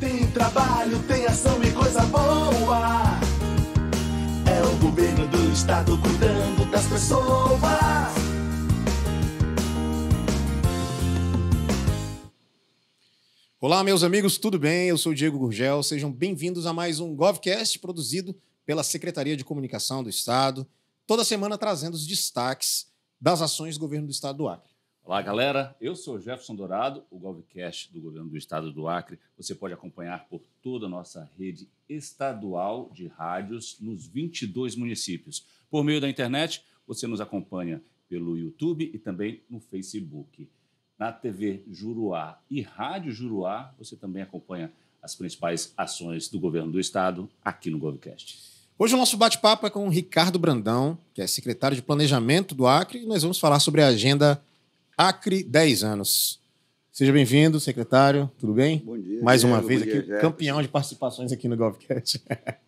Tem trabalho, tem ação e coisa boa. É o governo do estado cuidando das pessoas. Olá, meus amigos, tudo bem? Eu sou Diego Gurgel. Sejam bem-vindos a mais um Govcast produzido pela Secretaria de Comunicação do Estado, toda semana trazendo os destaques das ações do governo do estado do Acre. Olá, galera. Eu sou Jefferson Dourado, o Golvecast do Governo do Estado do Acre. Você pode acompanhar por toda a nossa rede estadual de rádios nos 22 municípios. Por meio da internet, você nos acompanha pelo YouTube e também no Facebook. Na TV Juruá e Rádio Juruá, você também acompanha as principais ações do governo do estado aqui no Govcast. Hoje o nosso bate-papo é com o Ricardo Brandão, que é secretário de Planejamento do Acre, e nós vamos falar sobre a agenda Acre, 10 anos. Seja bem-vindo, secretário. Tudo bem? Bom dia. Mais uma vez aqui, dia, campeão de participações aqui no GovCast.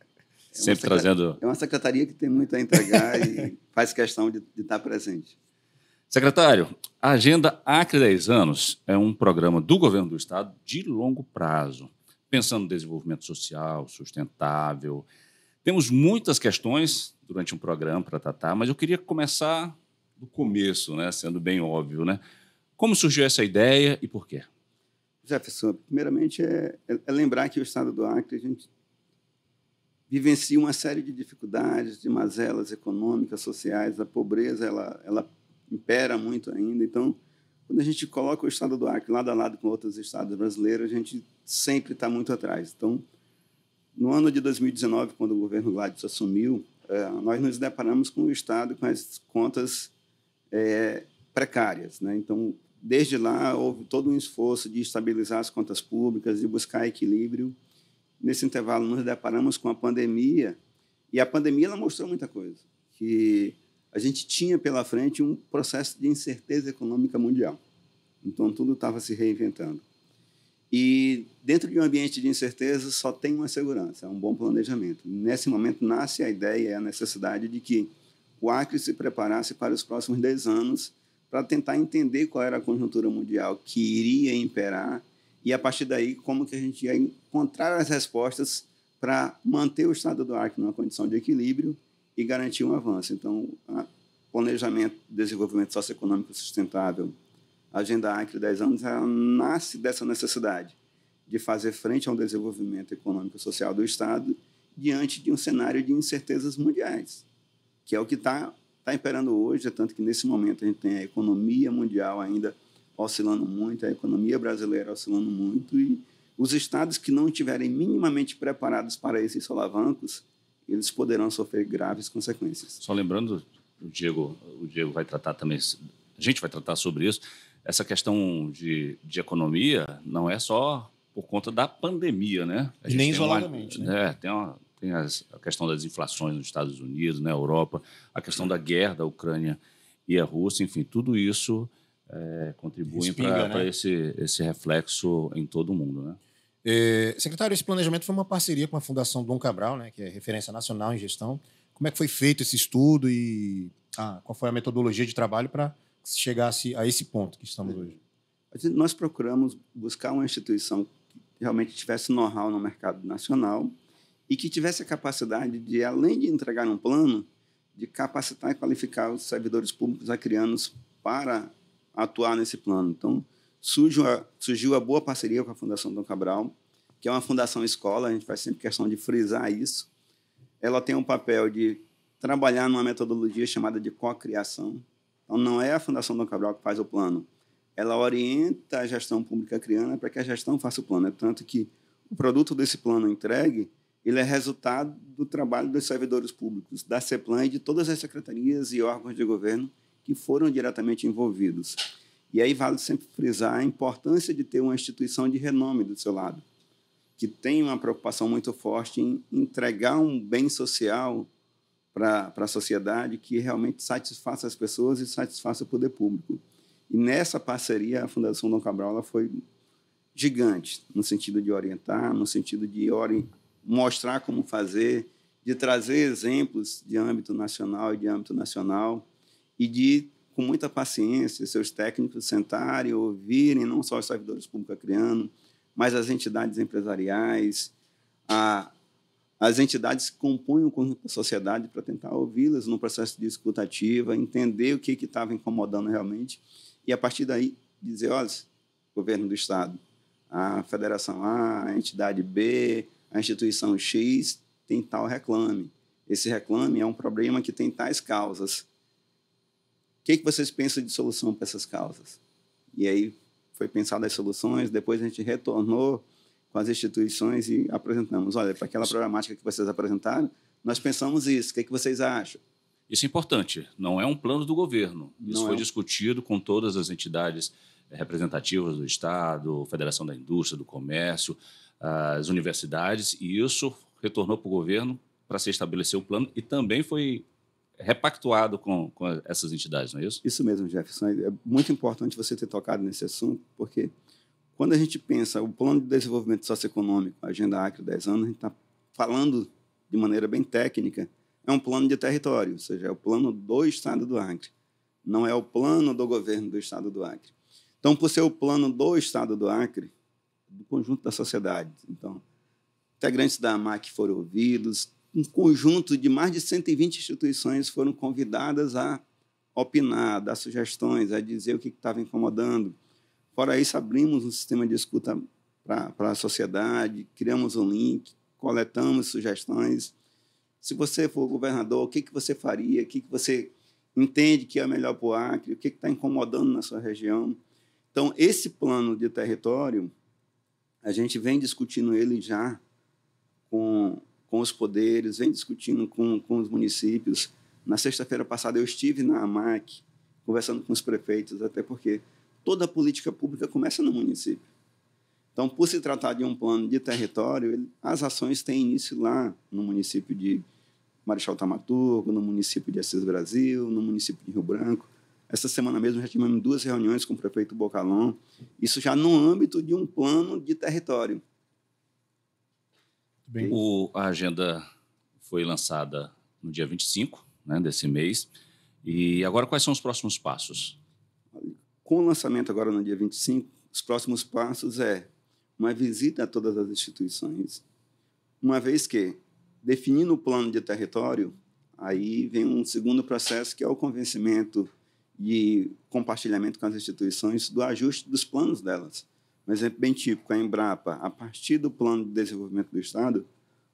É, é Sempre trazendo. É uma secretaria que tem muito a entregar e faz questão de, de estar presente. Secretário, a Agenda Acre 10 Anos é um programa do governo do Estado de longo prazo, pensando no desenvolvimento social, sustentável. Temos muitas questões durante um programa para tratar, mas eu queria começar do começo, né? sendo bem óbvio. Né? Como surgiu essa ideia e por quê? Jefferson, primeiramente é, é, é lembrar que o estado do Acre, a gente vivencia uma série de dificuldades, de mazelas econômicas, sociais, a pobreza ela, ela impera muito ainda. Então, quando a gente coloca o estado do Acre lado a lado com outros estados brasileiros, a gente sempre está muito atrás. Então, no ano de 2019, quando o governo Gladys assumiu, eh, nós nos deparamos com o estado com as contas é, precárias. Né? Então, desde lá, houve todo um esforço de estabilizar as contas públicas, de buscar equilíbrio. Nesse intervalo, nos deparamos com a pandemia, e a pandemia ela mostrou muita coisa, que a gente tinha pela frente um processo de incerteza econômica mundial. Então, tudo estava se reinventando. E dentro de um ambiente de incerteza, só tem uma segurança, é um bom planejamento. Nesse momento, nasce a ideia e a necessidade de que o Acre se preparasse para os próximos 10 anos para tentar entender qual era a conjuntura mundial que iria imperar e, a partir daí, como que a gente ia encontrar as respostas para manter o estado do Acre numa condição de equilíbrio e garantir um avanço. Então, planejamento, desenvolvimento socioeconômico sustentável, a Agenda Acre 10 anos, ela nasce dessa necessidade de fazer frente a um desenvolvimento econômico e social do Estado diante de um cenário de incertezas mundiais que é o que está tá imperando hoje, é tanto que nesse momento a gente tem a economia mundial ainda oscilando muito, a economia brasileira oscilando muito, e os estados que não estiverem minimamente preparados para esses solavancos, eles poderão sofrer graves consequências. Só lembrando, o Diego, o Diego vai tratar também, a gente vai tratar sobre isso, essa questão de, de economia não é só por conta da pandemia, né? nem isoladamente, uma, né? É, tem uma, tem as, a questão das inflações nos Estados Unidos, na Europa, a questão da guerra da Ucrânia e a Rússia, enfim, tudo isso é, contribui para né? esse, esse reflexo em todo o mundo. Né? É, secretário, esse planejamento foi uma parceria com a Fundação Dom Cabral, né, que é referência nacional em gestão. Como é que foi feito esse estudo e ah, qual foi a metodologia de trabalho para chegasse a esse ponto que estamos é. hoje? Nós procuramos buscar uma instituição que realmente tivesse know-how no mercado nacional, e que tivesse a capacidade de, além de entregar um plano, de capacitar e qualificar os servidores públicos acrianos para atuar nesse plano. Então, surgiu a, surgiu a boa parceria com a Fundação Dom Cabral, que é uma fundação escola, a gente faz sempre questão de frisar isso. Ela tem um papel de trabalhar numa metodologia chamada de cocriação. Então, não é a Fundação Dom Cabral que faz o plano. Ela orienta a gestão pública criana para que a gestão faça o plano. É tanto que o produto desse plano entregue ele é resultado do trabalho dos servidores públicos, da CEPLAN e de todas as secretarias e órgãos de governo que foram diretamente envolvidos. E aí vale sempre frisar a importância de ter uma instituição de renome do seu lado, que tem uma preocupação muito forte em entregar um bem social para a sociedade que realmente satisfaça as pessoas e satisfaça o poder público. E nessa parceria, a Fundação Dom Cabral foi gigante, no sentido de orientar, no sentido de orientar mostrar como fazer, de trazer exemplos de âmbito nacional e de âmbito nacional e de com muita paciência seus técnicos sentarem, ouvirem não só os servidores públicos criando, mas as entidades empresariais, a, as entidades que compõem a sociedade para tentar ouvi-las no processo de escutativa, entender o que estava incomodando realmente e, a partir daí, dizer, olha, governo do Estado, a federação A, a entidade B, a instituição X tem tal reclame. Esse reclame é um problema que tem tais causas. O que, que vocês pensam de solução para essas causas? E aí foi pensada as soluções, depois a gente retornou com as instituições e apresentamos. Olha, para aquela problemática que vocês apresentaram, nós pensamos isso, o que, que vocês acham? Isso é importante, não é um plano do governo. Isso não foi é. discutido com todas as entidades eh, representativas do Estado, Federação da Indústria, do Comércio, as universidades, e isso retornou para o governo para se estabelecer o plano e também foi repactuado com, com, essas entidades, não é isso? Isso mesmo, Jefferson. É muito importante você ter tocado nesse assunto, porque quando a gente pensa o plano de desenvolvimento socioeconômico, a Agenda Acre 10 anos, a gente está falando de maneira bem técnica, é um plano de território, ou seja, é o plano do Estado do Acre, não é o plano do governo do Estado do Acre. Então, por ser o plano do Estado do Acre, do conjunto da sociedade. Então, integrantes da AMAC foram ouvidos, um conjunto de mais de 120 instituições foram convidadas a opinar, dar sugestões, a dizer o que estava incomodando. Fora isso, abrimos um sistema de escuta para a sociedade, criamos um link, coletamos sugestões. Se você for governador, o que, que você faria? O que, que você entende que é melhor para o Acre? O que está incomodando na sua região? Então, esse plano de território a gente vem discutindo ele já com, com os poderes, vem discutindo com, com os municípios. Na sexta-feira passada eu estive na AMAC conversando com os prefeitos, até porque toda política pública começa no município. Então, por se tratar de um plano de território, as ações têm início lá no município de Marechal Tamaturgo, no município de Assis Brasil, no município de Rio Branco. Essa semana mesmo já tivemos duas reuniões com o prefeito Bocalon, isso já no âmbito de um plano de território. Bem... O, a agenda foi lançada no dia 25 né, desse mês. E agora, quais são os próximos passos? Com o lançamento agora no dia 25, os próximos passos é uma visita a todas as instituições, uma vez que, definindo o plano de território, aí vem um segundo processo que é o convencimento de compartilhamento com as instituições do ajuste dos planos delas. Um exemplo bem típico, a Embrapa, a partir do plano de desenvolvimento do Estado,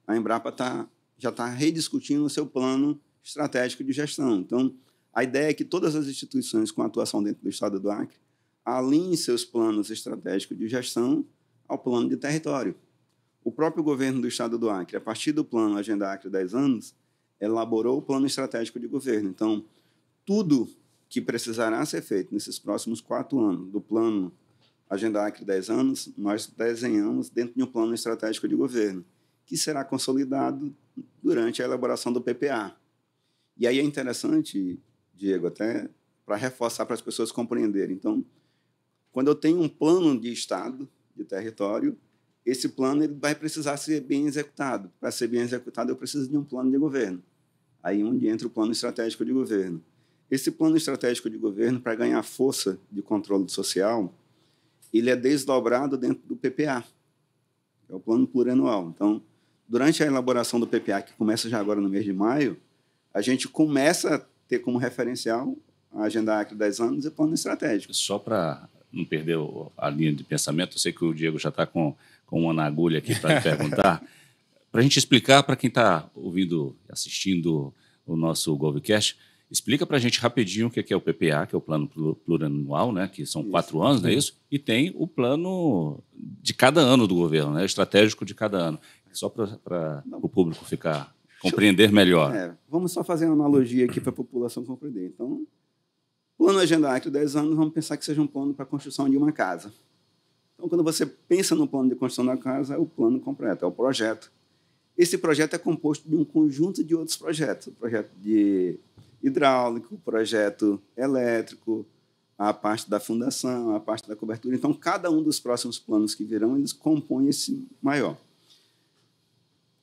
a Embrapa tá, já está rediscutindo o seu plano estratégico de gestão. Então, a ideia é que todas as instituições com atuação dentro do Estado do Acre alinhem seus planos estratégicos de gestão ao plano de território. O próprio governo do Estado do Acre, a partir do plano Agenda Acre 10 anos, elaborou o plano estratégico de governo. Então, tudo que precisará ser feito nesses próximos quatro anos do plano Agenda Acre 10 anos, nós desenhamos dentro de um plano estratégico de governo, que será consolidado durante a elaboração do PPA. E aí é interessante, Diego, até para reforçar para as pessoas compreenderem. Então, quando eu tenho um plano de Estado, de território, esse plano ele vai precisar ser bem executado. Para ser bem executado, eu preciso de um plano de governo. Aí é onde entra o plano estratégico de governo. Esse plano estratégico de governo, para ganhar força de controle social, ele é desdobrado dentro do PPA, que é o plano plurianual. Então, durante a elaboração do PPA, que começa já agora no mês de maio, a gente começa a ter como referencial a Agenda Acre 10 anos e plano estratégico. Só para não perder a linha de pensamento, eu sei que o Diego já está com, com uma na agulha aqui para perguntar, para a gente explicar para quem está ouvindo, assistindo o nosso Golvecast, Explica para a gente rapidinho o que é, é o PPA, que é o plano plurianual, né? que são isso, quatro anos, não é, é isso? E tem o plano de cada ano do governo, né? estratégico de cada ano. Só para o público ficar compreender melhor. É, vamos só fazer uma analogia aqui para a população compreender. Então, plano agendário de a 10 anos, vamos pensar que seja um plano para a construção de uma casa. Então, quando você pensa no plano de construção da casa, é o plano completo, é o projeto. Esse projeto é composto de um conjunto de outros projetos. O projeto de hidráulico, projeto elétrico, a parte da fundação, a parte da cobertura. Então, cada um dos próximos planos que virão, eles compõem esse maior.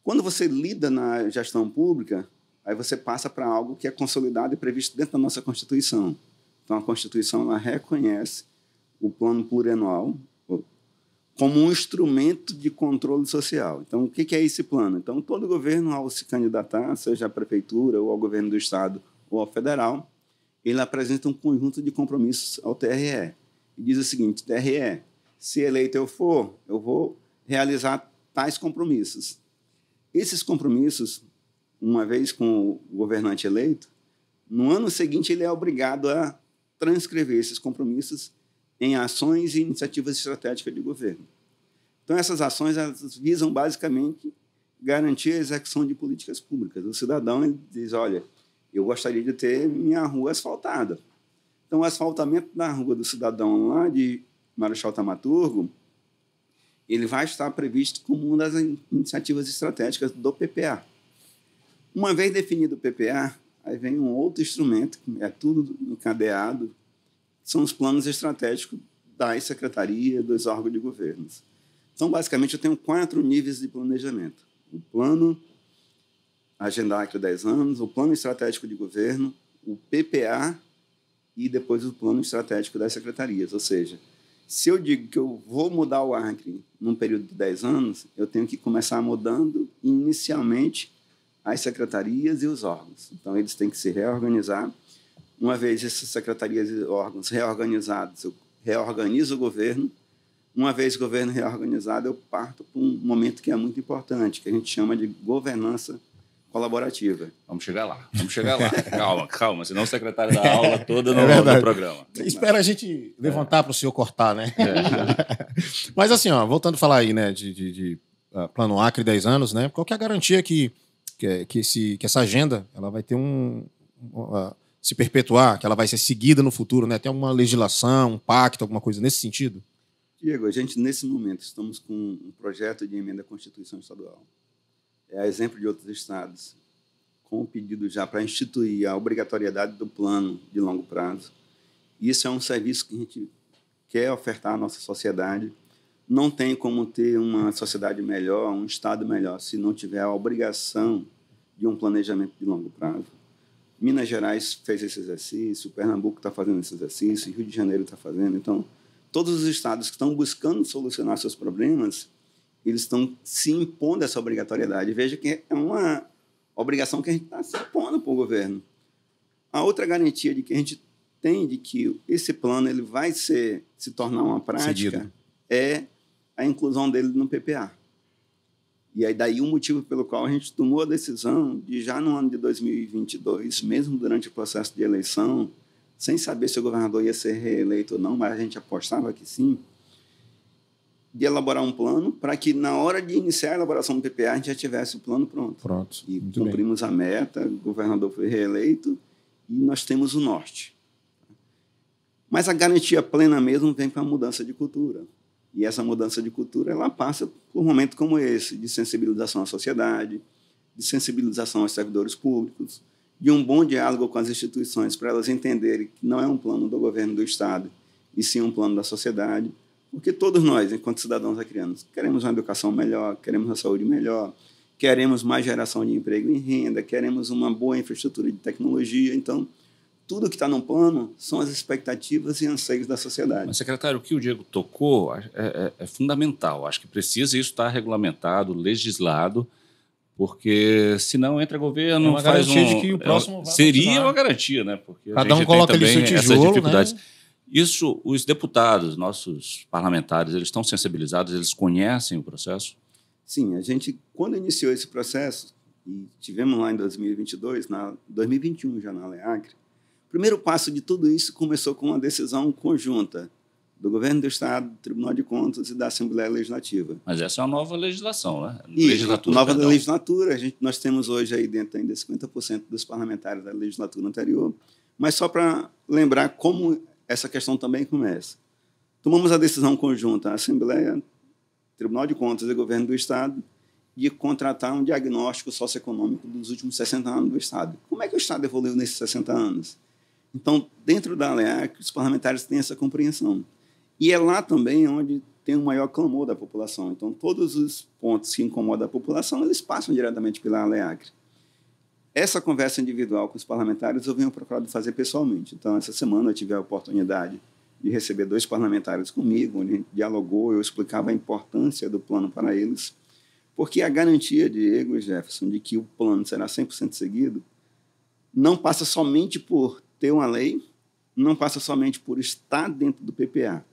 Quando você lida na gestão pública, aí você passa para algo que é consolidado e previsto dentro da nossa Constituição. Então, a Constituição ela reconhece o plano plurianual como um instrumento de controle social. Então, o que é esse plano? Então, todo governo, ao se candidatar, seja à prefeitura ou ao governo do Estado ou ao federal, ele apresenta um conjunto de compromissos ao TRE. E diz o seguinte: TRE, se eleito eu for, eu vou realizar tais compromissos. Esses compromissos, uma vez com o governante eleito, no ano seguinte ele é obrigado a transcrever esses compromissos em ações e iniciativas estratégicas de governo. Então, essas ações visam basicamente garantir a execução de políticas públicas. O cidadão diz: olha, eu gostaria de ter minha rua asfaltada. Então, o asfaltamento da rua do cidadão lá de Marechal Tamaturgo, ele vai estar previsto como uma das iniciativas estratégicas do PPA. Uma vez definido o PPA, aí vem um outro instrumento, que é tudo encadeado, são os planos estratégicos da secretaria, dos órgãos de governos. Então, basicamente, eu tenho quatro níveis de planejamento. O plano agendar Agenda Acre 10 anos, o Plano Estratégico de Governo, o PPA e depois o Plano Estratégico das Secretarias. Ou seja, se eu digo que eu vou mudar o Acre num período de 10 anos, eu tenho que começar mudando inicialmente as secretarias e os órgãos. Então, eles têm que se reorganizar. Uma vez essas secretarias e órgãos reorganizados, eu reorganizo o governo. Uma vez o governo reorganizado, eu parto para um momento que é muito importante, que a gente chama de governança colaborativa. Vamos chegar lá, vamos chegar lá. calma, calma, senão o secretário da aula é toda não é no programa. Espera a gente levantar é. para o senhor cortar, né? É. Mas assim, ó, voltando a falar aí, né, de, de, de uh, plano Acre 10 anos, né? Qual que é a garantia que, que, é, que, esse, que essa agenda ela vai ter um. Uh, se perpetuar, que ela vai ser seguida no futuro, né? Tem alguma legislação, um pacto, alguma coisa nesse sentido? Diego, a gente, nesse momento, estamos com um projeto de emenda à Constituição Estadual é, a exemplo de outros estados, com o pedido já para instituir a obrigatoriedade do plano de longo prazo. Isso é um serviço que a gente quer ofertar à nossa sociedade. Não tem como ter uma sociedade melhor, um Estado melhor, se não tiver a obrigação de um planejamento de longo prazo. Minas Gerais fez esse exercício, Pernambuco está fazendo esse exercício, Rio de Janeiro está fazendo. Então, todos os estados que estão buscando solucionar seus problemas eles estão se impondo essa obrigatoriedade. Veja que é uma obrigação que a gente está se impondo para o governo. A outra garantia de que a gente tem de que esse plano ele vai ser, se tornar uma prática Cedido. é a inclusão dele no PPA. E aí daí o motivo pelo qual a gente tomou a decisão de já no ano de 2022, mesmo durante o processo de eleição, sem saber se o governador ia ser reeleito ou não, mas a gente apostava que sim, de elaborar um plano para que na hora de iniciar a elaboração do PPA a gente já tivesse o plano pronto. Pronto. E Muito cumprimos bem. a meta, o governador foi reeleito e nós temos o norte. Mas a garantia plena mesmo vem com a mudança de cultura. E essa mudança de cultura ela passa por um momento como esse, de sensibilização à sociedade, de sensibilização aos servidores públicos, de um bom diálogo com as instituições para elas entenderem que não é um plano do governo do Estado, e sim um plano da sociedade porque todos nós, enquanto cidadãos acrianos, queremos uma educação melhor, queremos uma saúde melhor, queremos mais geração de emprego e renda, queremos uma boa infraestrutura de tecnologia. Então, tudo que está no plano são as expectativas e anseios da sociedade. Mas, secretário, o que o Diego tocou é, é, é fundamental. Acho que precisa isso estar regulamentado, legislado, porque senão entra governo, é uma faz garantia um, de que o é, próximo vai Seria continuar. uma garantia, né? Porque Cada um coloca ali seu tijolo, essas dificuldades. Né? Isso, os deputados, nossos parlamentares, eles estão sensibilizados, eles conhecem o processo? Sim, a gente, quando iniciou esse processo, e tivemos lá em 2022, na 2021 já na Leacre, o primeiro passo de tudo isso começou com uma decisão conjunta do governo do Estado, do Tribunal de Contas e da Assembleia Legislativa. Mas essa é uma nova legislação, né? Isso, legislatura, nova perdão. legislatura. A gente, nós temos hoje aí dentro ainda 50% dos parlamentares da legislatura anterior. Mas só para lembrar como essa questão também começa. Tomamos a decisão conjunta, a Assembleia, Tribunal de Contas e Governo do Estado, de contratar um diagnóstico socioeconômico dos últimos 60 anos do Estado. Como é que o Estado evoluiu nesses 60 anos? Então, dentro da LEAC, os parlamentares têm essa compreensão. E é lá também onde tem o maior clamor da população. Então, todos os pontos que incomodam a população, eles passam diretamente pela LEACRE. Essa conversa individual com os parlamentares eu venho procurando fazer pessoalmente. Então, essa semana eu tive a oportunidade de receber dois parlamentares comigo, onde dialogou, eu explicava a importância do plano para eles, porque a garantia, Diego e Jefferson, de que o plano será 100% seguido, não passa somente por ter uma lei, não passa somente por estar dentro do PPA,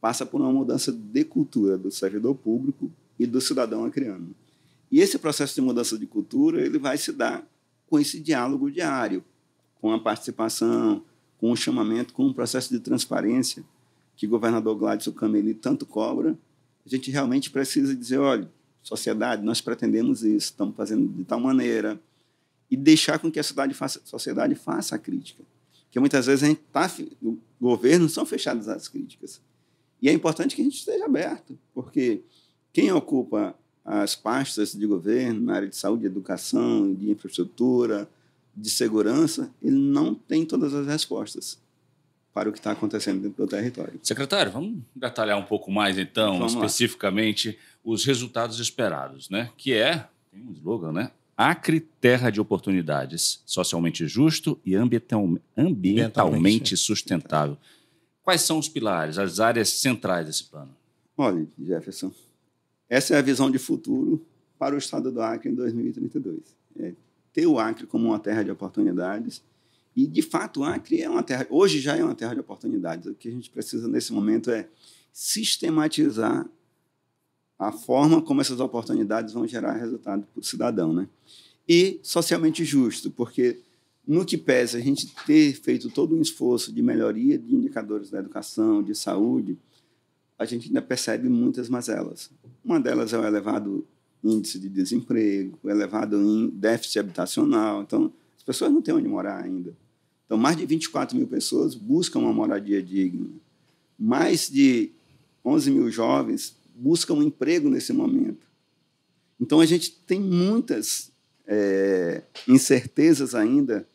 passa por uma mudança de cultura do servidor público e do cidadão acreano. E esse processo de mudança de cultura ele vai se dar com esse diálogo diário, com a participação, com o chamamento, com o processo de transparência que o governador Gladys Cameli tanto cobra, a gente realmente precisa dizer, olha, sociedade, nós pretendemos isso, estamos fazendo de tal maneira, e deixar com que a sociedade faça, a sociedade faça a crítica. Porque muitas vezes a gente tá, o governo são fechadas às críticas. E é importante que a gente esteja aberto, porque quem ocupa as pastas de governo na área de saúde, educação, de infraestrutura, de segurança, ele não tem todas as respostas para o que está acontecendo dentro do território. Secretário, vamos detalhar um pouco mais, então, vamos especificamente, lá. os resultados esperados, né? Que é, tem um slogan, né? Acre, terra de oportunidades, socialmente justo e ambientalmente, ambientalmente né? sustentável. Quais são os pilares, as áreas centrais desse plano? Olha, Jefferson, essa é a visão de futuro para o estado do Acre em 2032. É ter o Acre como uma terra de oportunidades. E, de fato, o Acre é uma terra, hoje já é uma terra de oportunidades. O que a gente precisa nesse momento é sistematizar a forma como essas oportunidades vão gerar resultado para o cidadão. Né? E socialmente justo, porque no que pese a gente ter feito todo um esforço de melhoria de indicadores da educação, de saúde, a gente ainda percebe muitas mazelas. Uma delas é o elevado índice de desemprego, o elevado déficit habitacional. Então, as pessoas não têm onde morar ainda. Então, mais de 24 mil pessoas buscam uma moradia digna. Mais de 11 mil jovens buscam um emprego nesse momento. Então, a gente tem muitas é, incertezas ainda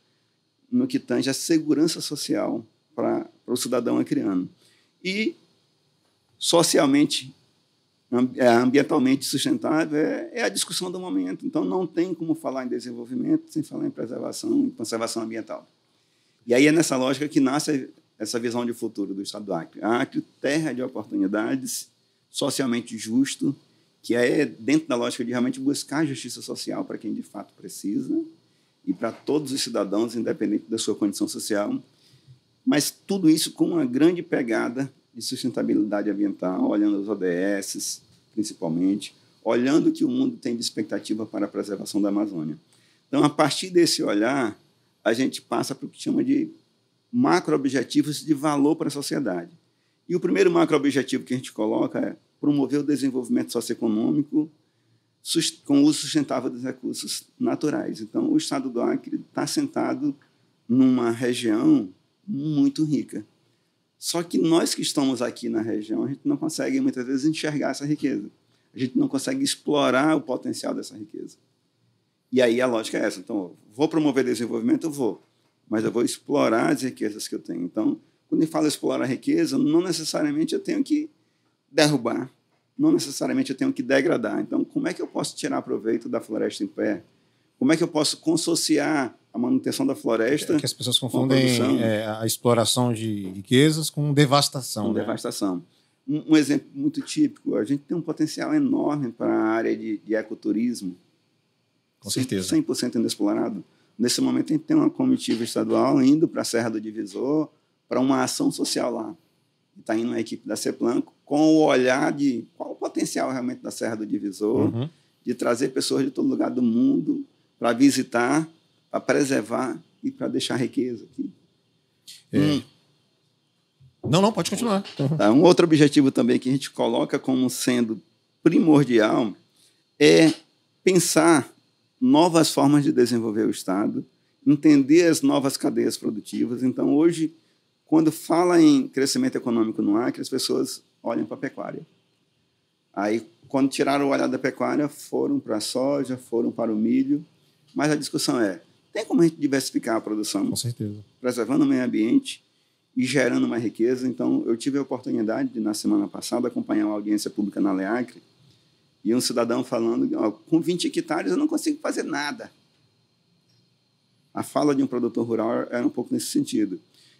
no que tange à segurança social para o cidadão acriano. E, socialmente, é ambientalmente sustentável é, é, a discussão do momento. Então, não tem como falar em desenvolvimento sem falar em preservação, em conservação ambiental. E aí é nessa lógica que nasce essa visão de futuro do Estado do Acre. A Acre, terra de oportunidades, socialmente justo, que é dentro da lógica de realmente buscar justiça social para quem de fato precisa e para todos os cidadãos, independente da sua condição social. Mas tudo isso com uma grande pegada de sustentabilidade ambiental, olhando os ODS, principalmente, olhando o que o mundo tem de expectativa para a preservação da Amazônia. Então, a partir desse olhar, a gente passa para o que chama de macroobjetivos de valor para a sociedade. E o primeiro macroobjetivo que a gente coloca é promover o desenvolvimento socioeconômico com o uso sustentável dos recursos naturais. Então, o estado do Acre está sentado numa região muito rica. Só que nós que estamos aqui na região, a gente não consegue muitas vezes enxergar essa riqueza. A gente não consegue explorar o potencial dessa riqueza. E aí a lógica é essa. Então, vou promover desenvolvimento, eu vou, mas eu vou explorar as riquezas que eu tenho. Então, quando eu falo explorar a riqueza, não necessariamente eu tenho que derrubar, não necessariamente eu tenho que degradar. Então, como é que eu posso tirar proveito da floresta em pé? Como é que eu posso consociar a manutenção da floresta. É que as pessoas confundem é, a exploração de riquezas com devastação. Com né? devastação. Um, um, exemplo muito típico: a gente tem um potencial enorme para a área de, de, ecoturismo. Com certeza. 100% inexplorado. Nesse momento, a gente tem uma comitiva estadual indo para a Serra do Divisor para uma ação social lá. Está indo a equipe da CEPLAN com o olhar de qual o potencial realmente da Serra do Divisor, uhum. de trazer pessoas de todo lugar do mundo para visitar, para preservar e para deixar riqueza aqui. É. Hum. Não, não, pode continuar. Tá, um outro objetivo também que a gente coloca como sendo primordial é pensar novas formas de desenvolver o Estado, entender as novas cadeias produtivas. Então, hoje, quando fala em crescimento econômico no Acre, as pessoas olham para a pecuária. Aí, quando tiraram o olhar da pecuária, foram para a soja, foram para o milho, mas a discussão é: tem como a gente diversificar a produção? Com certeza. Preservando o meio ambiente e gerando mais riqueza. Então, eu tive a oportunidade de, na semana passada, acompanhar uma audiência pública na Leacre e um cidadão falando: oh, com 20 hectares eu não consigo fazer nada. A fala de um produtor rural era um pouco nesse sentido.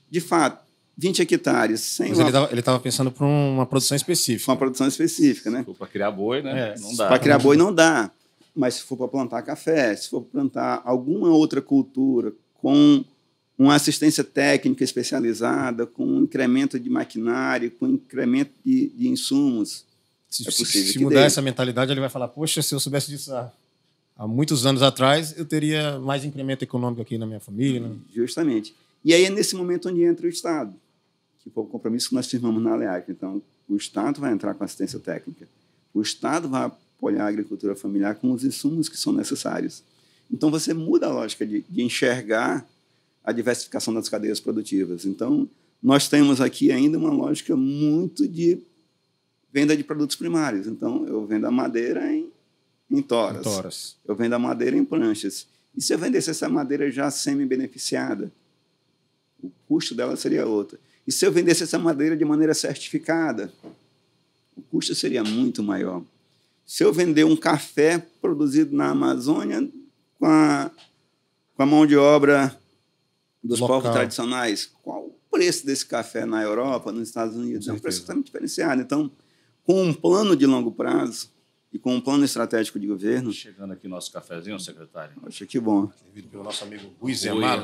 De fato, 20 hectares sem. Mas ele estava pensando para uma produção específica. Uma produção específica, né? Para criar boi, né? É, não dá. Para criar né? boi não dá. Mas se for para plantar café, se for plantar alguma outra cultura com uma assistência técnica especializada, com um incremento de maquinário, com um incremento de, de insumos, se, é, é se mudar dê. essa mentalidade, ele vai falar: Poxa, se eu soubesse disso há, há, muitos anos atrás, eu teria mais incremento econômico aqui na minha família. Né? Justamente. E aí é nesse momento onde entra o Estado, que foi o compromisso que nós firmamos na ALEAC. Então, o Estado vai entrar com assistência técnica, o Estado vai olhar a agricultura familiar com os insumos que são necessários. Então, você muda a lógica de, de enxergar a diversificação das cadeias produtivas. Então, nós temos aqui ainda uma lógica muito de venda de produtos primários. Então, eu vendo a madeira em, em, toras. em toras. Eu vendo a madeira em pranchas. E se eu vendesse essa madeira já semi-beneficiada? O custo dela seria outro. E se eu vendesse essa madeira de maneira certificada? O custo seria muito maior se eu vender um café produzido na Amazônia com a, com a mão de obra dos Local. povos tradicionais, qual o preço desse café na Europa, nos Estados Unidos? É um preço totalmente diferenciado. Então, com um plano de longo prazo e com um plano estratégico de governo. Tá chegando aqui nosso cafezinho, secretário. Poxa, que bom. Servido pelo nosso amigo Rui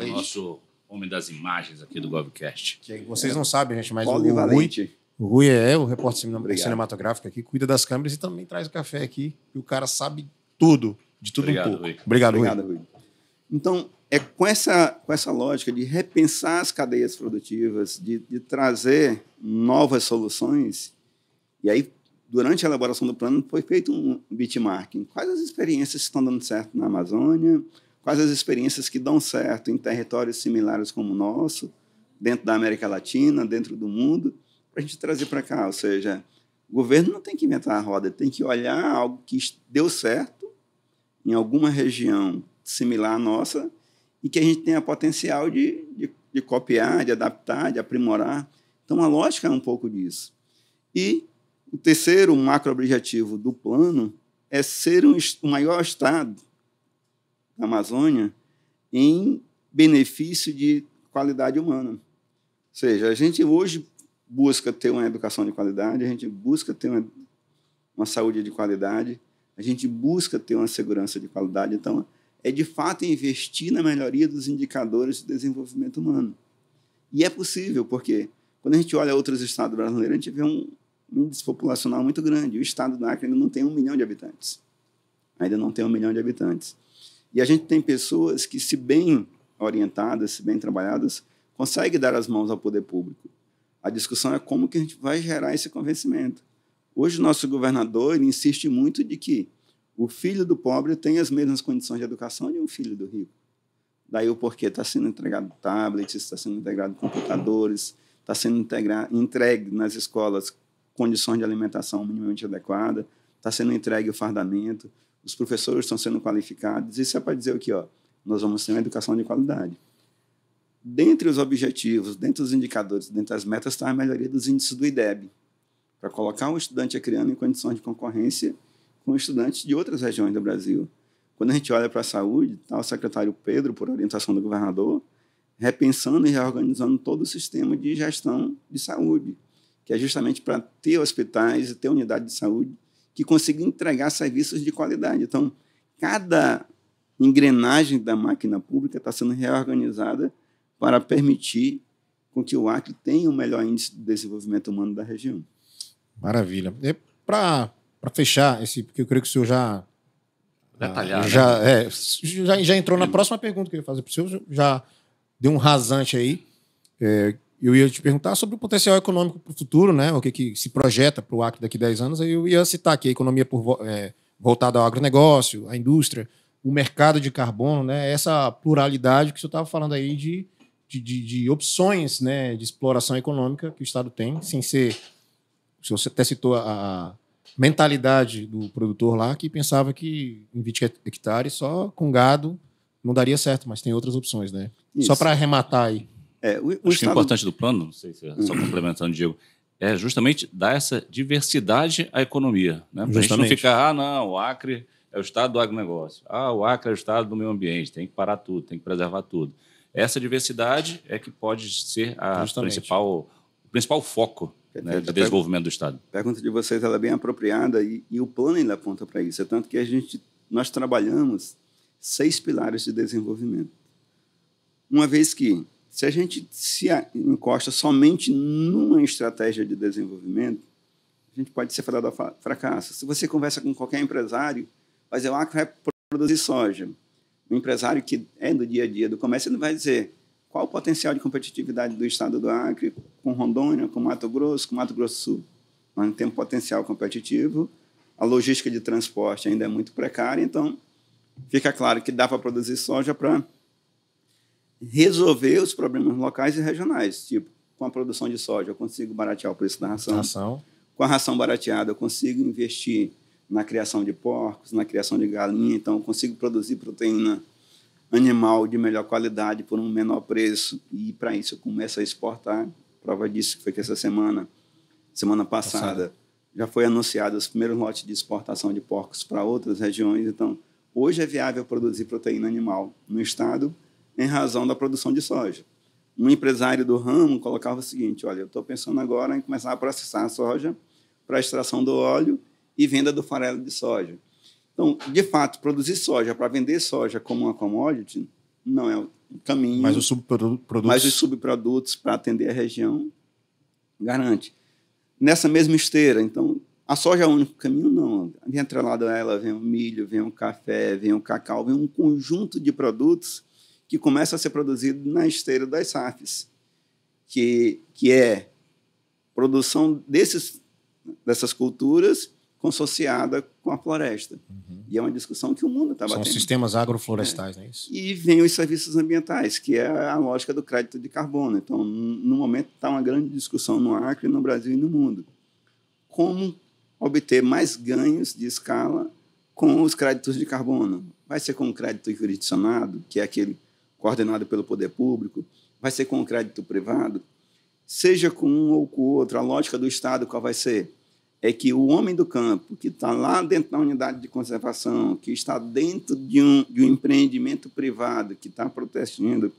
nosso homem das imagens aqui do Govcast. Que vocês não sabem, gente, mas Polivalente. o Rui o Rui é, é o repórter Obrigado. cinematográfico aqui, cuida das câmeras e também traz o café aqui. E o cara sabe tudo, de tudo Obrigado, um pouco. Rui. Obrigado, Obrigado Rui. Rui. Então, é com essa, com essa lógica de repensar as cadeias produtivas, de, de trazer novas soluções, e aí, durante a elaboração do plano, foi feito um bitmarking. Quais as experiências que estão dando certo na Amazônia? Quais as experiências que dão certo em territórios similares como o nosso, dentro da América Latina, dentro do mundo? para a gente trazer para cá. Ou seja, o governo não tem que inventar a roda, tem que olhar algo que deu certo em alguma região similar à nossa e que a gente tenha potencial de, de, de copiar, de adaptar, de aprimorar. Então, a lógica é um pouco disso. E o terceiro macro-objetivo do plano é ser um, o maior estado da Amazônia em benefício de qualidade humana. Ou seja, a gente hoje busca ter uma educação de qualidade, a gente busca ter uma, uma saúde de qualidade, a gente busca ter uma segurança de qualidade. Então, é de fato investir na melhoria dos indicadores de desenvolvimento humano. E é possível, porque quando a gente olha outros estados brasileiros, a gente vê um índice populacional muito grande. O estado do Acre ainda não tem um milhão de habitantes. Ainda não tem um milhão de habitantes. E a gente tem pessoas que, se bem orientadas, se bem trabalhadas, conseguem dar as mãos ao poder público. A discussão é como que a gente vai gerar esse convencimento. Hoje, nosso governador insiste muito de que o filho do pobre tem as mesmas condições de educação de um filho do rico. Daí o porquê está sendo entregado tablets, está sendo entregado computadores, está sendo entregue nas escolas condições de alimentação minimamente adequada, está sendo entregue o fardamento, os professores estão sendo qualificados. Isso é para dizer o quê? Ó, nós vamos ter uma educação de qualidade dentre os objetivos, dentre os indicadores, dentre as metas, está a melhoria dos índices do IDEB, para colocar um estudante acriano em condições de concorrência com estudantes de outras regiões do Brasil. Quando a gente olha para a saúde, está o secretário Pedro, por orientação do governador, repensando e reorganizando todo o sistema de gestão de saúde, que é justamente para ter hospitais e ter unidade de saúde que consiga entregar serviços de qualidade. Então, cada engrenagem da máquina pública está sendo reorganizada para permitir com que o Acre tenha o melhor índice de desenvolvimento humano da região. Maravilha. Para fechar, esse, porque eu creio que o senhor já. Detalhado. Já, né? é, já, já, entrou na próxima pergunta que eu ia fazer para o senhor, já deu um rasante aí. É, eu ia te perguntar sobre o potencial econômico para o futuro, né? o que, que se projeta para o Acre daqui a 10 anos. Aí eu ia citar aqui a economia por, é, voltada ao agronegócio, à indústria, o mercado de carbono, né? essa pluralidade que o senhor estava falando aí de de, de, de, opções né, de exploração econômica que o Estado tem, sem ser. você até citou a, a mentalidade do produtor lá, que pensava que em 20 hectares só com gado não daria certo, mas tem outras opções, né? Isso. Só para arrematar aí. É, o, o Acho é estado... que o importante do plano, não sei se é só uhum. complementando, Diego, é justamente dar essa diversidade à economia. Né? Para a gente não ficar, ah, não, o Acre é o estado do agronegócio, ah, o Acre é o estado do meio ambiente, tem que parar tudo, tem que preservar tudo. Essa diversidade é que pode ser a principal, o principal foco né, do então, desenvolvimento do Estado. A pergunta de vocês é bem apropriada e, e o plano ainda aponta para isso. É tanto que a gente, nós trabalhamos seis pilares de desenvolvimento. Uma vez que, se a gente se encosta somente numa estratégia de desenvolvimento, a gente pode ser falado a fracasso. Se você conversa com qualquer empresário, mas o que vai produzir soja o empresário que é do dia a dia do comércio, ele vai dizer qual o potencial de competitividade do estado do Acre com Rondônia, com Mato Grosso, com Mato Grosso Sul. Nós não temos potencial competitivo, a logística de transporte ainda é muito precária, então fica claro que dá para produzir soja para resolver os problemas locais e regionais. Tipo, com a produção de soja, eu consigo baratear o preço da ração. ração. Com a ração barateada, eu consigo investir na criação de porcos, na criação de galinha, então consigo produzir proteína animal de melhor qualidade por um menor preço e para isso eu começo a exportar. Prova disso foi que essa semana, semana passada, passada. já foi anunciado os primeiros lotes de exportação de porcos para outras regiões, então hoje é viável produzir proteína animal no estado em razão da produção de soja. Um empresário do ramo colocava o seguinte: olha, eu estou pensando agora em começar a processar a soja para extração do óleo e venda do farelo de soja. Então, de fato, produzir soja para vender soja como uma commodity não é o caminho. Mas os subprodutos. Mas os subprodutos para atender a região garante. Nessa mesma esteira, então, a soja é o único caminho? Não. Entrelado a ela vem o milho, vem o café, vem o cacau, vem um conjunto de produtos que começa a ser produzido na esteira das SAFs, que, que é produção desses, dessas culturas consociada com a floresta. Uhum. E é uma discussão que o mundo está batendo. São sistemas é. agroflorestais, é. não é isso? E vem os serviços ambientais, que é a lógica do crédito de carbono. Então, no momento, está uma grande discussão no Acre, no Brasil e no mundo. Como obter mais ganhos de escala com os créditos de carbono? Vai ser com o crédito jurisdicionado, que é aquele coordenado pelo poder público? Vai ser com o crédito privado? Seja com um ou com o outro, a lógica do Estado qual vai ser? é que o homem do campo, que está lá dentro da unidade de conservação, que está dentro de um, de um empreendimento privado, que está protegendo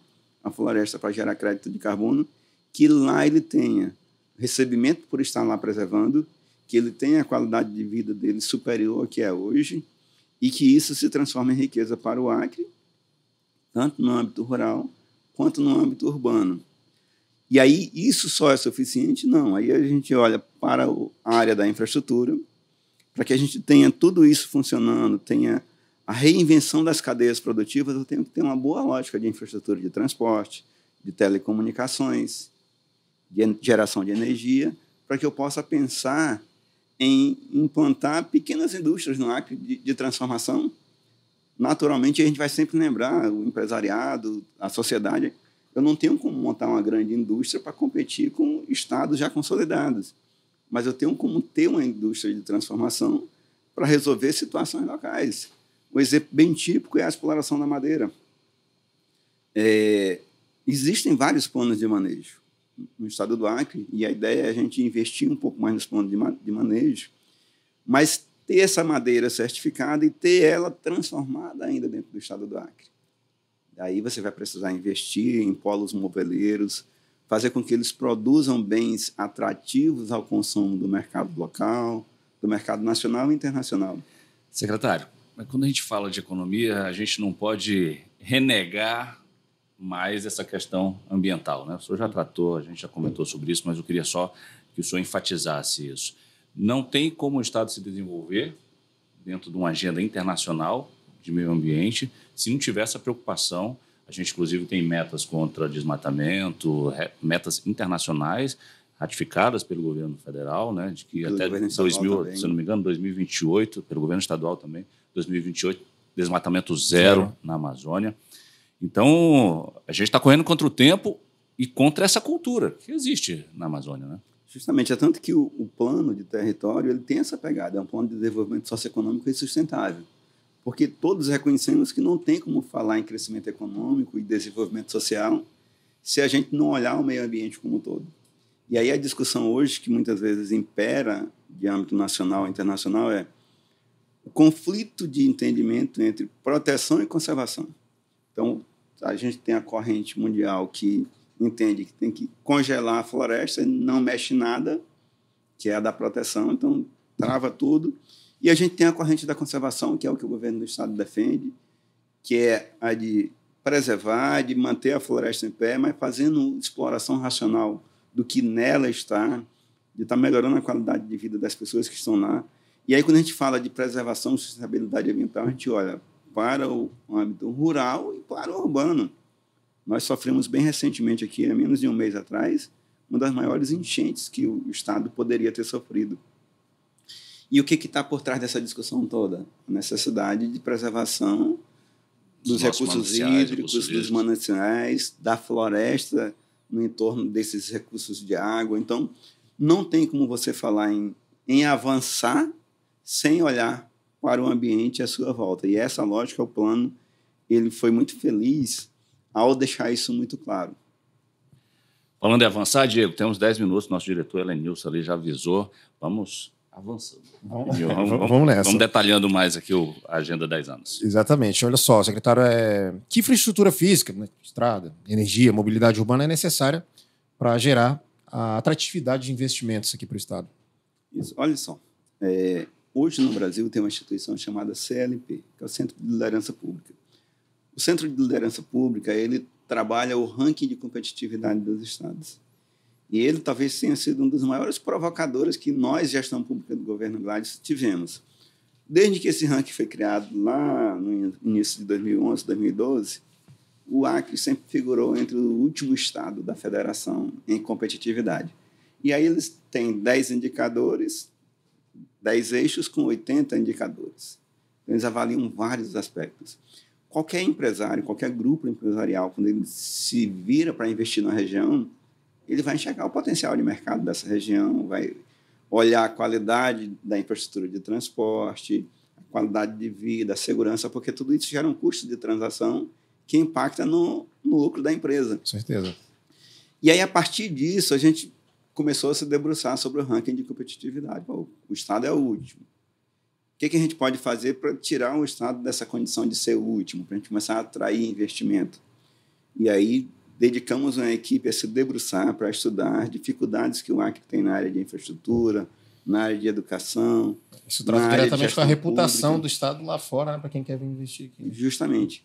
a floresta para gerar crédito de carbono, que lá ele tenha recebimento por estar lá preservando, que ele tenha a qualidade de vida dele superior ao que é hoje, e que isso se transforme em riqueza para o Acre, tanto no âmbito rural quanto no âmbito urbano. E aí, isso só é suficiente? Não. Aí a gente olha para a área da infraestrutura, para que a gente tenha tudo isso funcionando, tenha a reinvenção das cadeias produtivas, eu tenho que ter uma boa lógica de infraestrutura de transporte, de telecomunicações, de geração de energia, para que eu possa pensar em implantar pequenas indústrias no Acre de, de transformação. Naturalmente, a gente vai sempre lembrar o empresariado, a sociedade eu não tenho como montar uma grande indústria para competir com estados já consolidados, mas eu tenho como ter uma indústria de transformação para resolver situações locais. Um exemplo bem típico é a exploração da madeira. É, existem vários planos de manejo no estado do Acre, e a ideia é a gente investir um pouco mais nos planos de, ma de manejo, mas ter essa madeira certificada e ter ela transformada ainda dentro do estado do Acre. Aí você vai precisar investir em polos moveleiros, fazer com que eles produzam bens atrativos ao consumo do mercado local, do mercado nacional e internacional. Secretário, quando a gente fala de economia, a gente não pode renegar mais essa questão ambiental. Né? O senhor já tratou, a gente já comentou sobre isso, mas eu queria só que o senhor enfatizasse isso. Não tem como o Estado se desenvolver dentro de uma agenda internacional de meio ambiente se não tiver essa preocupação, a gente inclusive tem metas contra desmatamento, metas internacionais ratificadas pelo governo federal, né, de que pelo até 2000, se não me engano, 2028, pelo governo estadual também, 2028 desmatamento zero, zero. na Amazônia. Então, a gente está correndo contra o tempo e contra essa cultura que existe na Amazônia, né? Justamente, é tanto que o, o plano de território ele tem essa pegada, é um plano de desenvolvimento socioeconômico e sustentável porque todos reconhecemos que não tem como falar em crescimento econômico e desenvolvimento social se a gente não olhar o meio ambiente como um todo. E aí a discussão hoje, que muitas vezes impera de âmbito nacional e internacional, é o conflito de entendimento entre proteção e conservação. Então, a gente tem a corrente mundial que entende que tem que congelar a floresta, não mexe nada, que é a da proteção, então trava tudo. E a gente tem a corrente da conservação, que é o que o governo do estado defende, que é a de preservar, de manter a floresta em pé, mas fazendo exploração racional do que nela está, de estar tá melhorando a qualidade de vida das pessoas que estão lá. E aí, quando a gente fala de preservação e sustentabilidade ambiental, a gente olha para o âmbito rural e para o urbano. Nós sofremos bem recentemente aqui, há menos de um mês atrás, uma das maiores enchentes que o Estado poderia ter sofrido. E o que está por trás dessa discussão toda? A necessidade de preservação dos, recursos hídricos, recursos dos mananciais, da floresta no entorno desses recursos de água. Então, não tem como você falar em, em avançar sem olhar para o ambiente à sua volta. E essa lógica, o plano, ele foi muito feliz ao deixar isso muito claro. Falando em avançar, Diego, temos 10 minutos. Nosso diretor, Helenilson, ali já avisou. Vamos avançando. Vamos, vamos, nessa. Vamos detalhando mais aqui o, a agenda 10 anos. Exatamente. Olha só, secretário, é... que infraestrutura física, né? estrada, energia, mobilidade urbana é necessária para gerar a atratividade de investimentos aqui para o Estado? Isso. Olha só, é... hoje no Brasil tem uma instituição chamada CLP, que é o Centro de Liderança Pública. O Centro de Liderança Pública, ele trabalha o ranking de competitividade dos estados. E ele talvez tenha sido um dos maiores provocadores que nós, gestão pública do governo Gladys, tivemos. Desde que esse ranking foi criado lá no início de 2011, 2012, o Acre sempre figurou entre o último estado da federação em competitividade. E aí eles têm 10 indicadores, 10 eixos com 80 indicadores. Então, eles avaliam vários aspectos. Qualquer empresário, qualquer grupo empresarial, quando ele se vira para investir na região, ele vai enxergar o potencial de mercado dessa região, vai olhar a qualidade da infraestrutura de transporte, a qualidade de vida, a segurança, porque tudo isso gera um custo de transação que impacta no, no lucro da empresa. Com certeza. E aí, a partir disso, a gente começou a se debruçar sobre o ranking de competitividade. O Estado é o último. O que, que a gente pode fazer para tirar o Estado dessa condição de ser o último, para a gente começar a atrair investimento? E aí dedicamos uma equipe a se debruçar para estudar as dificuldades que o Acre tem na área de infraestrutura, na área de educação. Isso traz diretamente com a reputação pública. do Estado lá fora, né, para quem quer vir investir aqui. Justamente.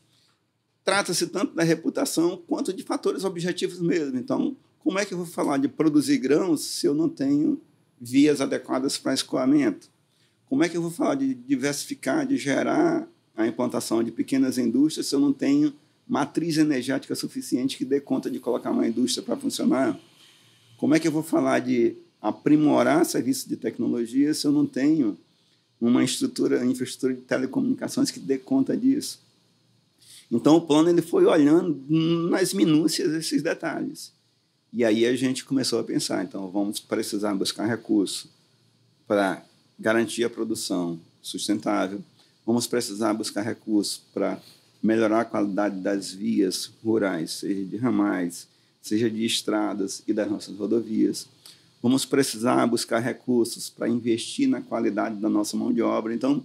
Trata-se tanto da reputação quanto de fatores objetivos mesmo. Então, como é que eu vou falar de produzir grãos se eu não tenho vias adequadas para escoamento? Como é que eu vou falar de diversificar, de gerar a implantação de pequenas indústrias se eu não tenho matriz energética suficiente que dê conta de colocar uma indústria para funcionar, como é que eu vou falar de aprimorar serviços de tecnologia se eu não tenho uma estrutura, infraestrutura de telecomunicações que dê conta disso? Então o plano ele foi olhando nas minúcias esses detalhes. E aí a gente começou a pensar, então vamos precisar buscar recurso para garantir a produção sustentável, vamos precisar buscar recurso para melhorar a qualidade das vias rurais, seja de ramais, seja de estradas e das nossas rodovias. Vamos precisar buscar recursos para investir na qualidade da nossa mão de obra. Então,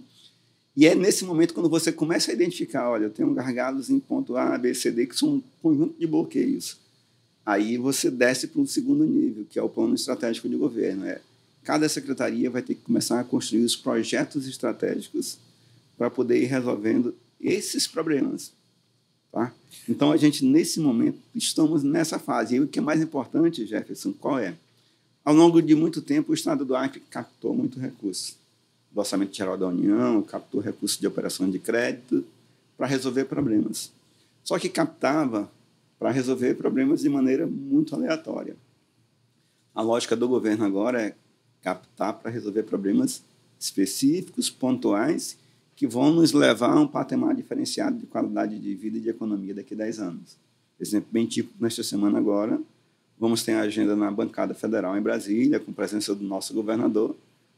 e é nesse momento quando você começa a identificar, olha, eu tenho gargalos em ponto A, B, C, D, que são um conjunto de bloqueios. Aí você desce para um segundo nível, que é o plano estratégico de governo. É, cada secretaria vai ter que começar a construir os projetos estratégicos para poder ir resolvendo esses problemas. Tá? Então, a gente, nesse momento, estamos nessa fase. E o que é mais importante, Jefferson, qual é? Ao longo de muito tempo, o Estado do Acre captou muito recurso do Orçamento Geral da União, captou recursos de operação de crédito para resolver problemas. Só que captava para resolver problemas de maneira muito aleatória. A lógica do governo agora é captar para resolver problemas específicos, pontuais que vão nos levar a um patamar diferenciado de qualidade de vida e de economia daqui a 10 anos. Exemplo bem tipo, nesta semana agora, vamos ter a agenda na bancada federal em Brasília, com presença do nosso governador,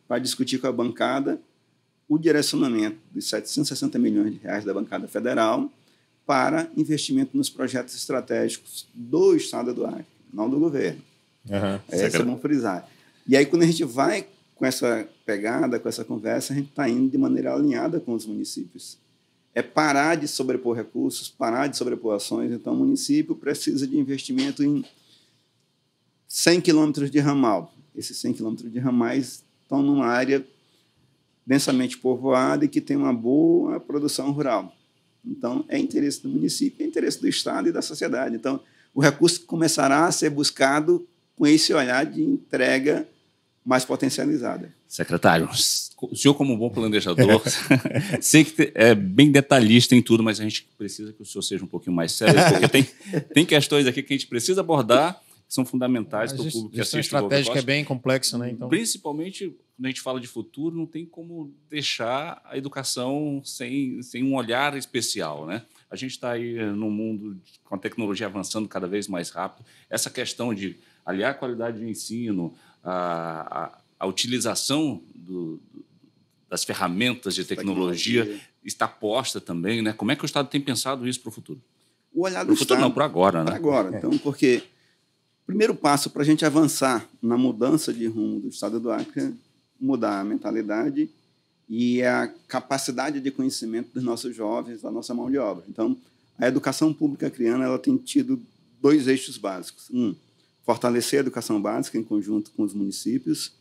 para discutir com a bancada o direcionamento de 760 milhões de reais da bancada federal para investimento nos projetos estratégicos do Estado do Acre, não do governo. Uhum, é, é bom frisar. E aí, quando a gente vai com essa pegada, com essa conversa, a gente está indo de maneira alinhada com os municípios. É parar de sobrepor recursos, parar de sobrepor ações. Então, o município precisa de investimento em 100 quilômetros de ramal. Esses 100 quilômetros de ramais estão numa área densamente povoada e que tem uma boa produção rural. Então, é interesse do município, é interesse do Estado e da sociedade. Então, o recurso começará a ser buscado com esse olhar de entrega mais potencializada. Secretário, o senhor, como um bom planejador, sei que é bem detalhista em tudo, mas a gente precisa que o senhor seja um pouquinho mais sério, porque tem, tem questões aqui que a gente precisa abordar que são fundamentais para o público que assiste. A estratégica é bem complexa, né? Então... Principalmente quando a gente fala de futuro, não tem como deixar a educação sem, sem um olhar especial, né? A gente está aí eh, num mundo com a tecnologia avançando cada vez mais rápido. Essa questão de aliar a qualidade de ensino, a, a, utilização do, das ferramentas de tecnologia, tecnologia, está posta também, né? Como é que o Estado tem pensado isso para o futuro? O olhar do pro futuro, não, para agora, né? Para agora, é. então, porque o primeiro passo para a gente avançar na mudança de rumo do Estado do Acre é mudar a mentalidade e a capacidade de conhecimento dos nossos jovens, da nossa mão de obra. Então, a educação pública criana ela tem tido dois eixos básicos. Um, fortalecer a educação básica em conjunto com os municípios,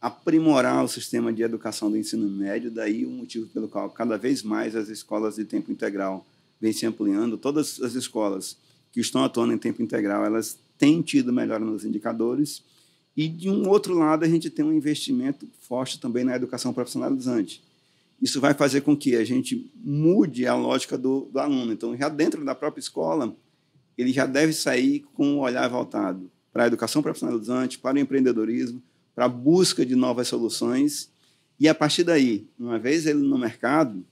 aprimorar o sistema de educação do ensino médio, daí o motivo pelo qual cada vez mais as escolas de tempo integral vêm se ampliando. Todas as escolas que estão atuando em tempo integral, elas têm tido melhora nos indicadores. E, de um outro lado, a gente tem um investimento forte também na educação profissionalizante. Isso vai fazer com que a gente mude a lógica do, do aluno. Então, já dentro da própria escola, ele já deve sair com o olhar voltado para a educação profissionalizante, para o empreendedorismo, para a busca de novas soluções. E a partir daí, uma vez ele no mercado,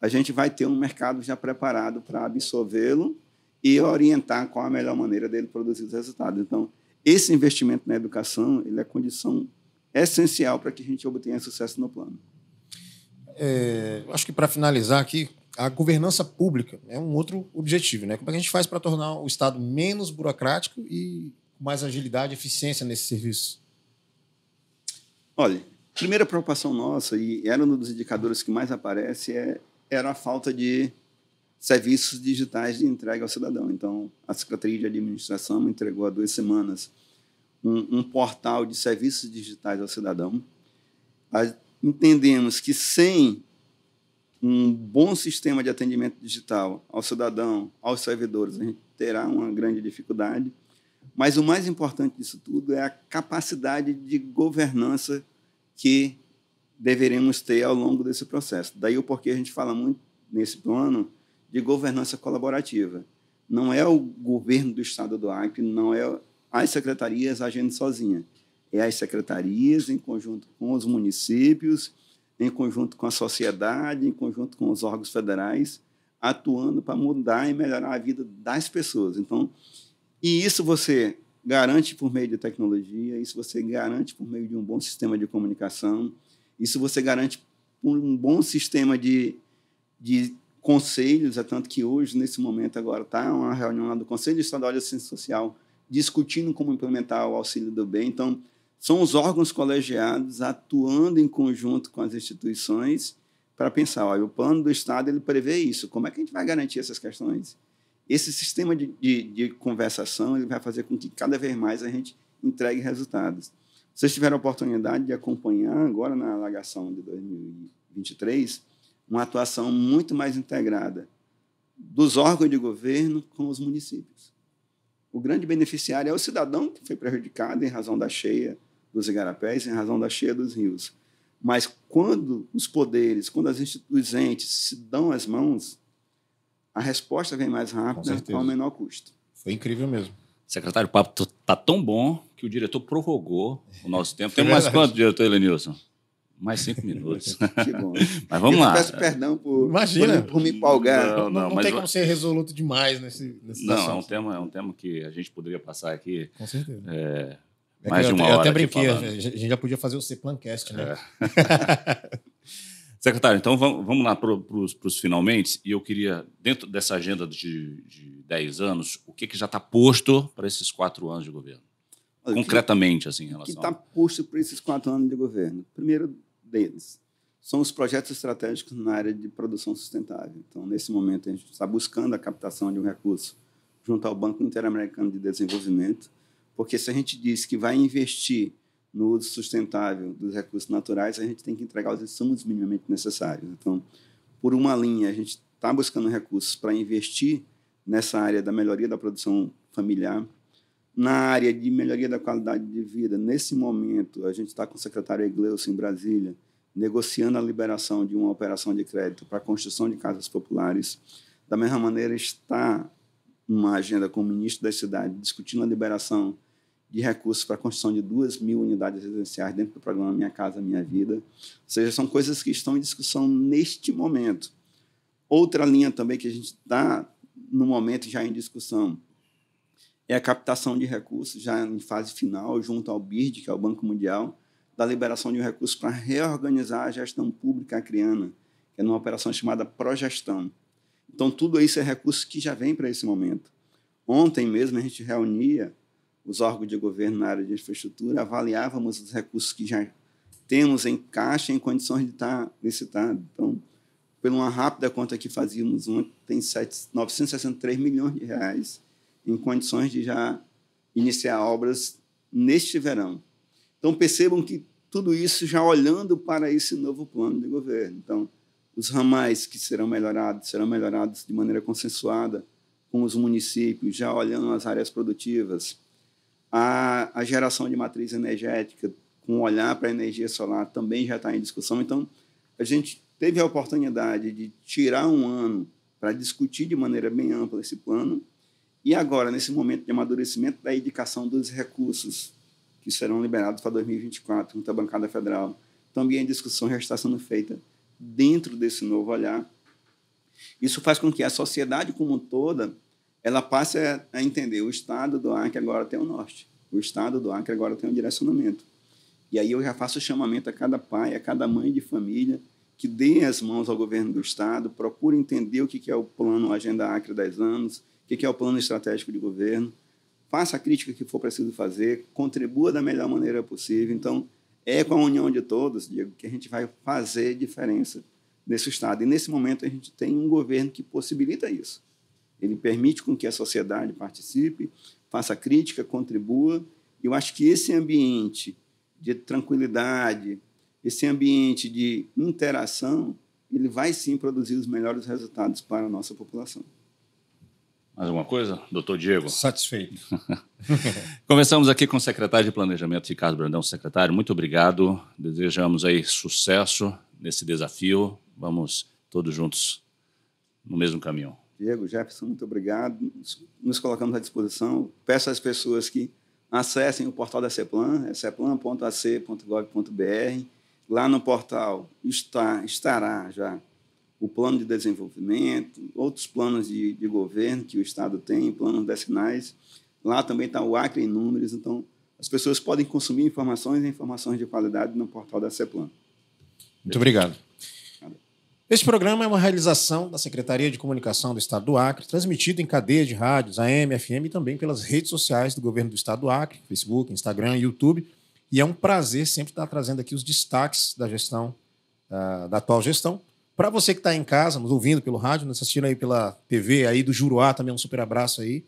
a gente vai ter um mercado já preparado para absorvê-lo e orientar qual a melhor maneira dele produzir os resultados. Então, esse investimento na educação ele é condição essencial para que a gente obtenha sucesso no plano. É, acho que para finalizar aqui, a governança pública é um outro objetivo, né? Como é que a gente faz para tornar o Estado menos burocrático e mais agilidade e eficiência nesse serviço? Olha, a primeira preocupação nossa, e era um dos indicadores que mais aparece, é, era a falta de serviços digitais de entrega ao cidadão. Então, a Secretaria de Administração entregou há duas semanas um, um portal de serviços digitais ao cidadão. entendemos que sem um bom sistema de atendimento digital ao cidadão, aos servidores, a gente terá uma grande dificuldade. Mas o mais importante disso tudo é a capacidade de governança que deveremos ter ao longo desse processo. Daí o porquê a gente fala muito nesse plano de governança colaborativa. Não é o governo do estado do Acre, não é as secretarias agindo sozinha. É as secretarias em conjunto com os municípios, em conjunto com a sociedade, em conjunto com os órgãos federais, atuando para mudar e melhorar a vida das pessoas. Então, e isso você garante por meio de tecnologia, isso você garante por meio de um bom sistema de comunicação, isso você garante por um bom sistema de, de conselhos, é tanto que hoje, nesse momento agora, está uma reunião lá do Conselho Estadual de Assistência Social discutindo como implementar o auxílio do bem. Então, são os órgãos colegiados atuando em conjunto com as instituições para pensar, olha, o plano do Estado ele prevê isso, como é que a gente vai garantir essas questões? esse sistema de, de, de, conversação ele vai fazer com que cada vez mais a gente entregue resultados. Vocês tiveram a oportunidade de acompanhar agora na alagação de 2023 uma atuação muito mais integrada dos órgãos de governo com os municípios. O grande beneficiário é o cidadão que foi prejudicado em razão da cheia dos igarapés, em razão da cheia dos rios. Mas quando os poderes, quando as instituições se dão as mãos, a resposta vem mais rápida ao menor custo. Foi incrível mesmo. Secretário, o papo tá, tá tão bom que o diretor prorrogou o nosso tempo. Tem é mais quanto, diretor Elenilson? Mais cinco minutos. que bom. Mas vamos eu lá. Peço perdão por, Imagina. Por, por me empolgar. Não, não, não, não mas tem como ser resoluto demais nesse, nesse Não, é um, tema, é um tema que a gente poderia passar aqui. Com certeza. É, é mais é de uma eu hora. Eu até brinquei, a gente já podia fazer o C-Plancast, né? É. Secretário, então vamos lá para os finalmente. E eu queria, dentro dessa agenda de, de 10 anos, o que, que já está posto para esses quatro anos de governo? Concretamente, assim, em relação. O que está posto para esses quatro anos de governo? Primeiro deles, são os projetos estratégicos na área de produção sustentável. Então, nesse momento, a gente está buscando a captação de um recurso junto ao Banco Interamericano de Desenvolvimento, porque se a gente diz que vai investir no uso sustentável dos recursos naturais, a gente tem que entregar os insumos minimamente necessários. Então, por uma linha, a gente está buscando recursos para investir nessa área da melhoria da produção familiar, na área de melhoria da qualidade de vida. Nesse momento, a gente está com o secretário Egleus em Brasília, negociando a liberação de uma operação de crédito para a construção de casas populares. Da mesma maneira, está uma agenda com o ministro da cidade discutindo a liberação de recursos para a construção de duas mil unidades residenciais dentro do programa Minha Casa Minha Vida. Ou seja, são coisas que estão em discussão neste momento. Outra linha também que a gente está, no momento, já em discussão é a captação de recursos, já em fase final, junto ao BIRD, que é o Banco Mundial, da liberação de recursos para reorganizar a gestão pública acriana, que é numa operação chamada Progestão. Então, tudo isso é recurso que já vem para esse momento. Ontem mesmo a gente reunia os órgãos de governo na área de infraestrutura, avaliávamos os recursos que já temos em caixa em condições de tá, estar tá. licitado. Então, por uma rápida conta que fazíamos ontem, tem 7, 963 milhões de reais em condições de já iniciar obras neste verão. Então, percebam que tudo isso já olhando para esse novo plano de governo. Então, os ramais que serão melhorados, serão melhorados de maneira consensuada com os municípios, já olhando as áreas produtivas, a, a geração de matriz energética, com olhar para a energia solar, também já está em discussão. Então, a gente teve a oportunidade de tirar um ano para discutir de maneira bem ampla esse plano. E agora, nesse momento de amadurecimento da indicação dos recursos que serão liberados para 2024 junto à bancada federal, também a discussão já está sendo feita dentro desse novo olhar. Isso faz com que a sociedade como toda ela passa a entender o estado do Acre agora tem o norte, o estado do Acre agora tem o direcionamento. E aí eu já faço o chamamento a cada pai, a cada mãe de família que dê as mãos ao governo do estado, procure entender o que é o plano Agenda Acre 10 anos, o que é o plano estratégico de governo, faça a crítica que for preciso fazer, contribua da melhor maneira possível. Então, é com a união de todos, Diego, que a gente vai fazer diferença nesse estado. E nesse momento a gente tem um governo que possibilita isso. Ele permite com que a sociedade participe, faça crítica, contribua. E eu acho que esse ambiente de tranquilidade, esse ambiente de interação, ele vai sim produzir os melhores resultados para a nossa população. Mais alguma coisa, doutor Diego? Satisfeito. Conversamos aqui com o secretário de Planejamento, Ricardo Brandão. Secretário, muito obrigado. Desejamos aí sucesso nesse desafio. Vamos todos juntos no mesmo caminho. Diego, Jefferson, muito obrigado. Nos colocamos à disposição. Peço às pessoas que acessem o portal da CEPLAN, é ceplan.ac.gov.br. Lá no portal está, estará já o plano de desenvolvimento, outros planos de, de governo que o Estado tem, planos decinais. Lá também está o Acre em números, então as pessoas podem consumir informações e informações de qualidade no portal da CEPLAN. Muito obrigado. Este programa é uma realização da Secretaria de Comunicação do Estado do Acre, transmitido em cadeia de rádios, AM, FM e também pelas redes sociais do Governo do Estado do Acre, Facebook, Instagram, YouTube. E é um prazer sempre estar trazendo aqui os destaques da gestão, ah, da atual gestão. Para você que está em casa, nos ouvindo pelo rádio, nos assistindo aí pela TV aí do Juruá, também um super abraço aí.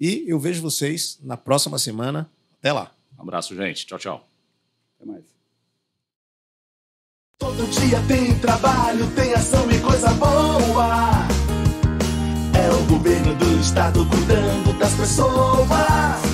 E eu vejo vocês na próxima semana. Até lá. Um abraço, gente. Tchau, tchau. Até mais. Todo dia tem trabalho, tem ação e coisa boa. É o governo do estado cuidando das pessoas.